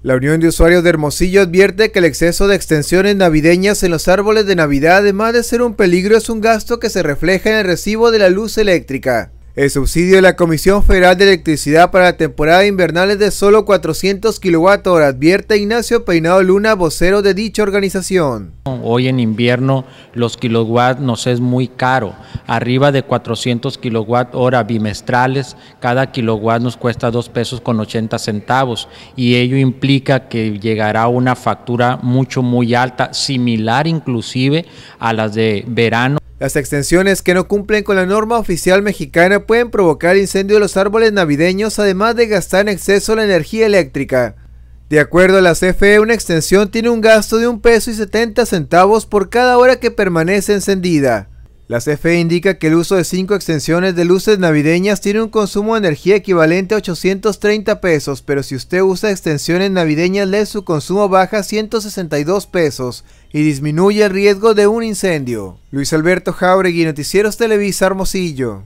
La Unión de Usuarios de Hermosillo advierte que el exceso de extensiones navideñas en los árboles de Navidad, además de ser un peligro, es un gasto que se refleja en el recibo de la luz eléctrica. El subsidio de la Comisión Federal de Electricidad para la temporada invernal es de solo 400 kWh, advierte Ignacio Peinado Luna, vocero de dicha organización. Hoy en invierno los kilowatts nos es muy caro, arriba de 400 kWh bimestrales, cada kilowatt nos cuesta 2 pesos con 80 centavos y ello implica que llegará una factura mucho muy alta, similar inclusive a las de verano. Las extensiones que no cumplen con la norma oficial mexicana pueden provocar incendio de los árboles navideños, además de gastar en exceso la energía eléctrica. De acuerdo a la CFE, una extensión tiene un gasto de un peso y 70 centavos por cada hora que permanece encendida. La CFE indica que el uso de cinco extensiones de luces navideñas tiene un consumo de energía equivalente a 830 pesos, pero si usted usa extensiones navideñas LED su consumo baja a 162 pesos y disminuye el riesgo de un incendio. Luis Alberto Jauregui, Noticieros Televisa Hermosillo.